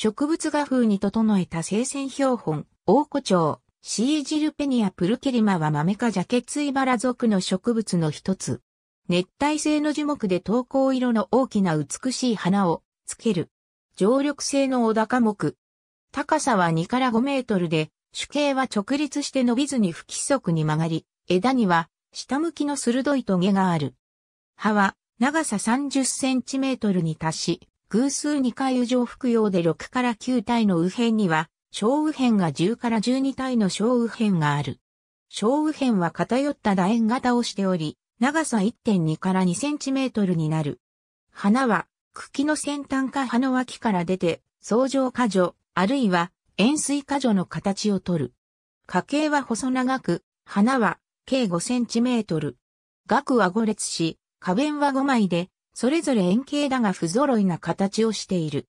植物画風に整えた生鮮標本、大古町、シージルペニアプルケリマはマメジャケツイバラ属の植物の一つ。熱帯性の樹木で投稿色の大きな美しい花をつける。常緑性の小高木。高さは2から5メートルで、主形は直立して伸びずに不規則に曲がり、枝には下向きの鋭い棘がある。葉は長さ30センチメートルに達し、偶数2回右上服用で6から9体の右辺には、小右辺が10から12体の小右辺がある。小右辺は偏った楕円型をしており、長さ1.2から2センチメートルになる。花は、茎の先端か葉の脇から出て、相乗果樹、あるいは円錐果樹の形をとる。花茎は細長く、花は計5センチメートル。額は5列し、花弁は5枚で、それぞれ円形だが不揃いな形をしている。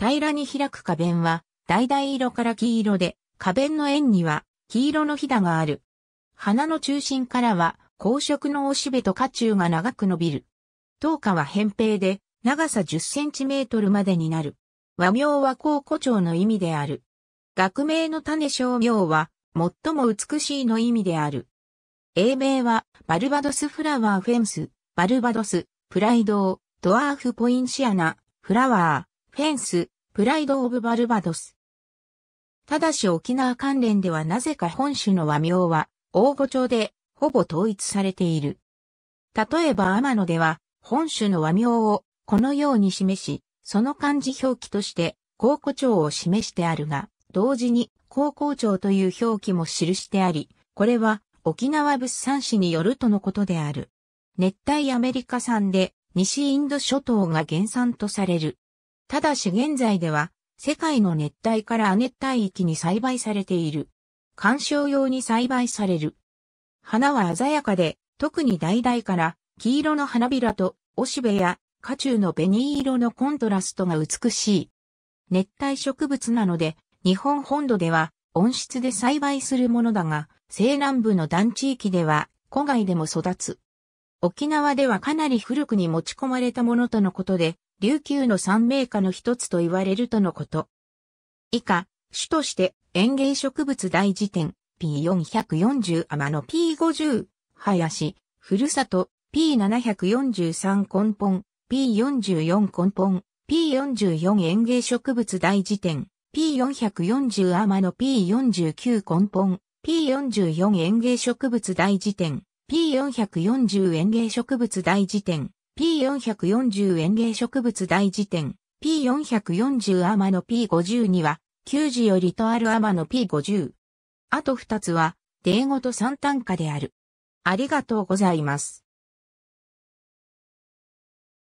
平らに開く花弁は、橙色から黄色で、花弁の円には、黄色のひだがある。花の中心からは、黄色のおしべと花柱が長く伸びる。等価は扁平で、長さ10センチメートルまでになる。和名は高古町の意味である。学名の種小名は、最も美しいの意味である。英名は、バルバドスフラワーフェンス、バルバドス、プライドドワーフポインシアナ、フラワー、フェンス、プライドオブバルバドス。ただし沖縄関連ではなぜか本種の和名は、大語調で、ほぼ統一されている。例えば天野では、本種の和名を、このように示し、その漢字表記として、高校長を示してあるが、同時に、高校長という表記も記してあり、これは、沖縄物産史によるとのことである。熱帯アメリカ産で西インド諸島が原産とされる。ただし現在では世界の熱帯から亜熱帯域に栽培されている。観賞用に栽培される。花は鮮やかで、特に代々から黄色の花びらとおしべや花中の紅色のコントラストが美しい。熱帯植物なので、日本本土では温室で栽培するものだが、西南部の暖地域では、郊外でも育つ。沖縄ではかなり古くに持ち込まれたものとのことで、琉球の三名家の一つと言われるとのこと。以下、主として園芸植物大辞典 P440 天の P50 林、ふるさと P743 根本 P44 根本 P44 園芸植物大辞典 P440 天の P49 根本 P44 園芸植物大辞典 P440 園芸植物大辞典、P440 園芸植物大辞典、P440 アマの p 5には、9時よりとあるアマの P50。あと2つは、定語と3単価である。ありがとうございます。